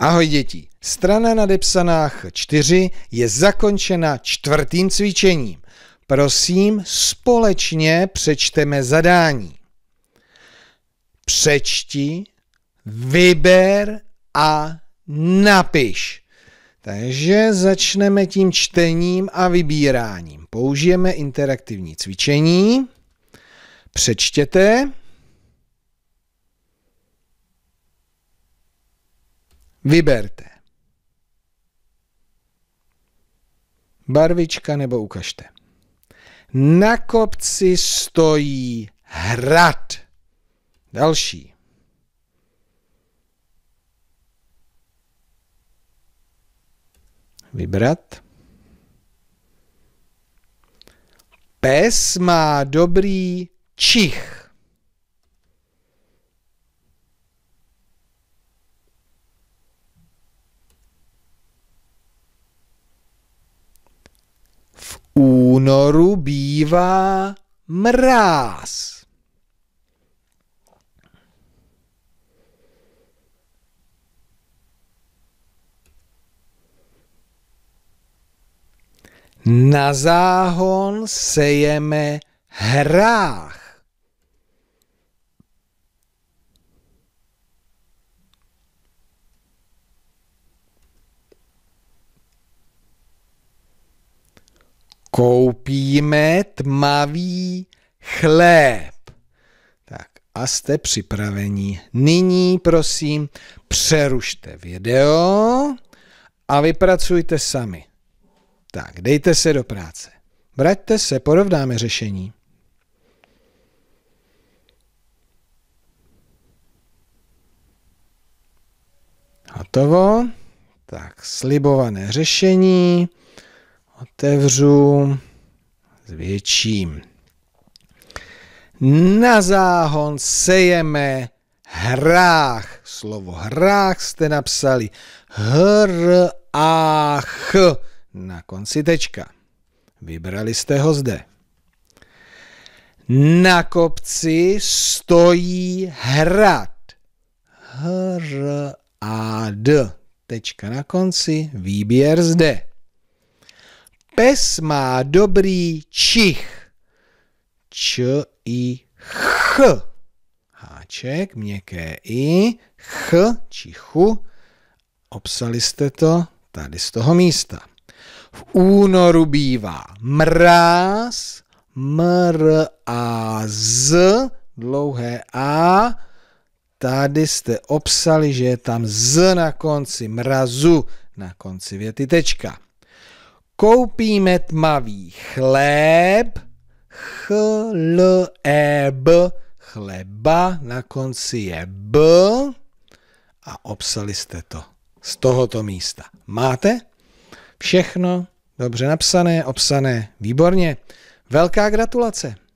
Ahoj děti, strana nadepsaná 4 je zakončena čtvrtým cvičením. Prosím, společně přečteme zadání. Přečti, vyber a napiš. Takže začneme tím čtením a vybíráním. Použijeme interaktivní cvičení. Přečtěte. Vyberte. Barvička nebo ukažte. Na kopci stojí hrad. Další. Vybrat. Pes má dobrý čich. únoru bývá mráz. Na záhon sejeme hrách. koupíme tmavý chléb. Tak a jste připraveni. Nyní prosím přerušte video a vypracujte sami. Tak, dejte se do práce. Vraťte se, porovnáme řešení. Hotovo. Tak, slibované řešení otevřu, zvětším. Na záhon sejeme hrách. Slovo hrách jste napsali hr a ch na konci tečka. Vybrali jste ho zde. Na kopci stojí hrad. Hr a d. Tečka na konci, výběr zde. Pes má dobrý čich. Č, i, ch. Háček, měkké i, ch, čichu. Obsali jste to tady z toho místa. V únoru bývá mráz, mr a z, dlouhé a. Tady jste obsali, že je tam z na konci mrazu, na konci věty tečka. Koupíme tmavý chléb, chléb, chleba, na konci je b a obsali jste to z tohoto místa. Máte? Všechno dobře napsané, obsané, výborně. Velká gratulace.